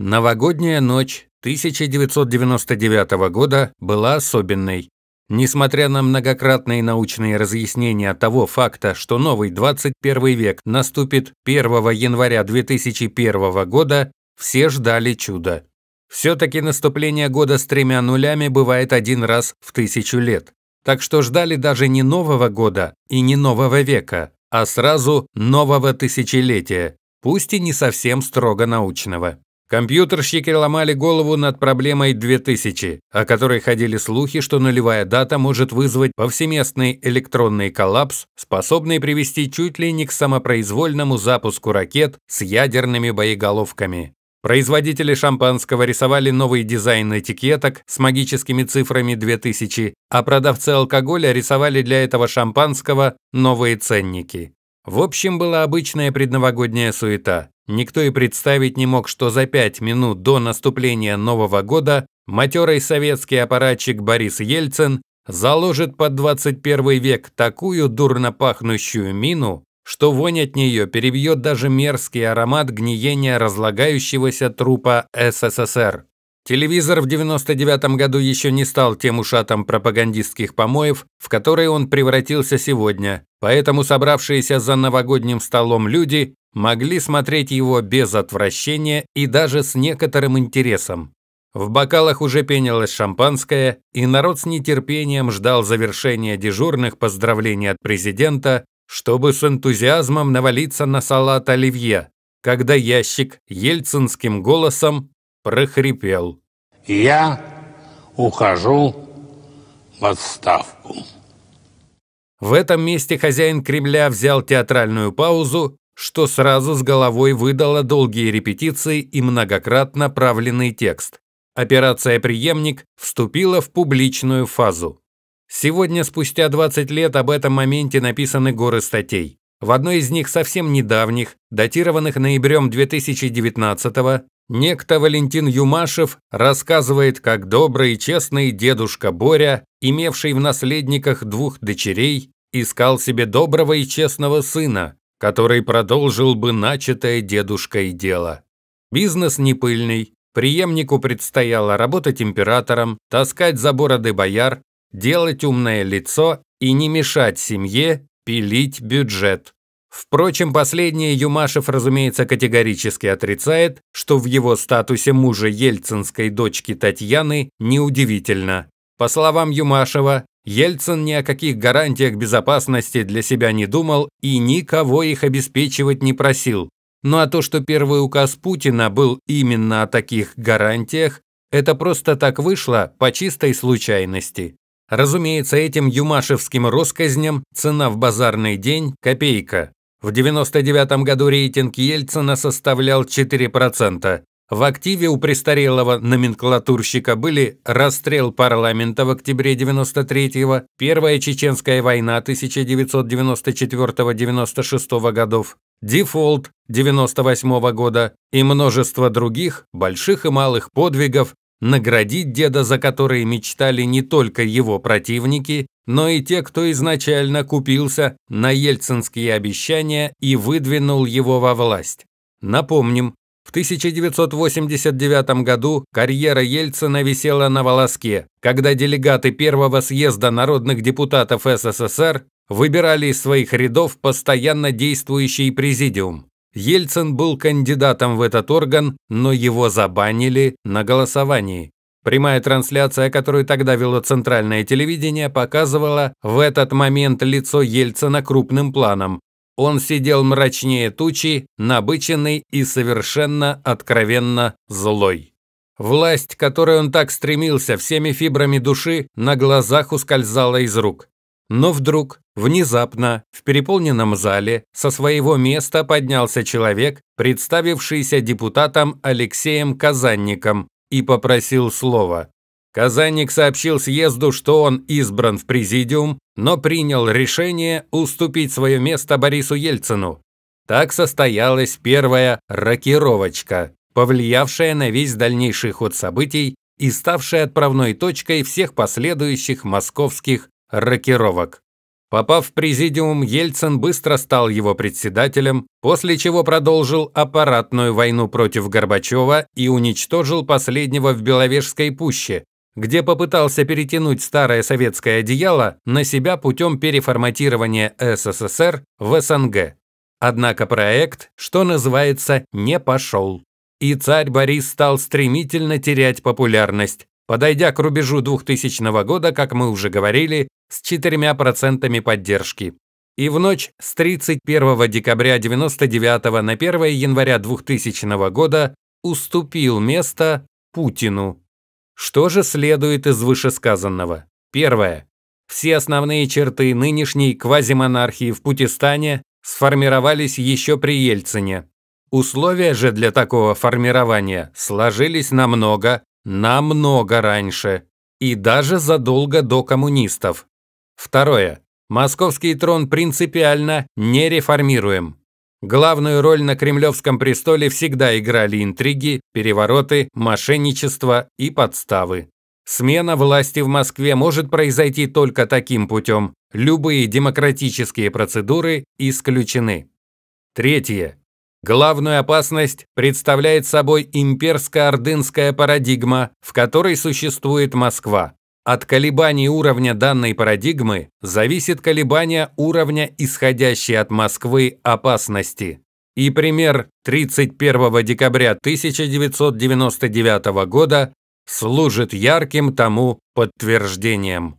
Новогодняя ночь 1999 года была особенной. Несмотря на многократные научные разъяснения того факта, что новый 21 век наступит 1 января 2001 года, все ждали чуда. Все-таки наступление года с тремя нулями бывает один раз в тысячу лет. Так что ждали даже не нового года и не нового века, а сразу нового тысячелетия, пусть и не совсем строго научного. Компьютерщики ломали голову над проблемой 2000, о которой ходили слухи, что нулевая дата может вызвать повсеместный электронный коллапс, способный привести чуть ли не к самопроизвольному запуску ракет с ядерными боеголовками. Производители шампанского рисовали новый дизайн этикеток с магическими цифрами 2000, а продавцы алкоголя рисовали для этого шампанского новые ценники. В общем, была обычная предновогодняя суета. Никто и представить не мог, что за пять минут до наступления Нового года матерый советский аппаратчик Борис Ельцин заложит под 21 век такую дурно пахнущую мину, что вонь от нее перебьет даже мерзкий аромат гниения разлагающегося трупа СССР. Телевизор в 99 году еще не стал тем ушатом пропагандистских помоев, в которые он превратился сегодня, поэтому собравшиеся за новогодним столом люди могли смотреть его без отвращения и даже с некоторым интересом. В бокалах уже пенилось шампанское, и народ с нетерпением ждал завершения дежурных поздравлений от президента, чтобы с энтузиазмом навалиться на салат оливье, когда ящик ельцинским голосом прохрипел. «Я ухожу в отставку». В этом месте хозяин Кремля взял театральную паузу что сразу с головой выдала долгие репетиции и многократно правленный текст. Операция «Приемник» вступила в публичную фазу. Сегодня, спустя 20 лет, об этом моменте написаны горы статей. В одной из них совсем недавних, датированных ноябрем 2019-го, некто Валентин Юмашев рассказывает, как добрый и честный дедушка Боря, имевший в наследниках двух дочерей, искал себе доброго и честного сына, который продолжил бы начатое дедушкой дело. Бизнес непыльный. пыльный, преемнику предстояло работать императором, таскать за бороды бояр, делать умное лицо и не мешать семье пилить бюджет. Впрочем, последнее Юмашев, разумеется, категорически отрицает, что в его статусе мужа ельцинской дочки Татьяны неудивительно. По словам Юмашева, Ельцин ни о каких гарантиях безопасности для себя не думал и никого их обеспечивать не просил. Ну а то, что первый указ Путина был именно о таких гарантиях, это просто так вышло по чистой случайности. Разумеется, этим юмашевским россказням цена в базарный день – копейка. В 99 году рейтинг Ельцина составлял 4%, в активе у престарелого номенклатурщика были расстрел парламента в октябре 93-го, Первая Чеченская война 1994-96 годов, дефолт 98 -го года и множество других больших и малых подвигов, наградить деда, за которые мечтали не только его противники, но и те, кто изначально купился на ельцинские обещания и выдвинул его во власть. Напомним, в 1989 году карьера Ельцина висела на волоске, когда делегаты Первого съезда народных депутатов СССР выбирали из своих рядов постоянно действующий президиум. Ельцин был кандидатом в этот орган, но его забанили на голосовании. Прямая трансляция, которую тогда вело центральное телевидение, показывала в этот момент лицо Ельцина крупным планом, он сидел мрачнее тучи, набыченный и совершенно откровенно злой. Власть, которой он так стремился всеми фибрами души, на глазах ускользала из рук. Но вдруг, внезапно, в переполненном зале со своего места поднялся человек, представившийся депутатом Алексеем Казанником, и попросил слова. Казанник сообщил съезду, что он избран в президиум, но принял решение уступить свое место Борису Ельцину. Так состоялась первая «рокировочка», повлиявшая на весь дальнейший ход событий и ставшая отправной точкой всех последующих московских рокировок. Попав в президиум, Ельцин быстро стал его председателем, после чего продолжил аппаратную войну против Горбачева и уничтожил последнего в Беловежской пуще, где попытался перетянуть старое советское одеяло на себя путем переформатирования СССР в СНГ. Однако проект, что называется, не пошел. И царь Борис стал стремительно терять популярность, подойдя к рубежу 2000 года, как мы уже говорили, с 4% поддержки. И в ночь с 31 декабря 99 на 1 января 2000 года уступил место Путину. Что же следует из вышесказанного? Первое. Все основные черты нынешней квазимонархии в Путистане сформировались еще при Ельцине. Условия же для такого формирования сложились намного, намного раньше и даже задолго до коммунистов. Второе. Московский трон принципиально не реформируем. Главную роль на кремлевском престоле всегда играли интриги, перевороты, мошенничество и подставы. Смена власти в Москве может произойти только таким путем. Любые демократические процедуры исключены. Третье. Главную опасность представляет собой имперско-ордынская парадигма, в которой существует Москва. От колебаний уровня данной парадигмы зависит колебание уровня исходящей от Москвы опасности. И пример 31 декабря 1999 года служит ярким тому подтверждением.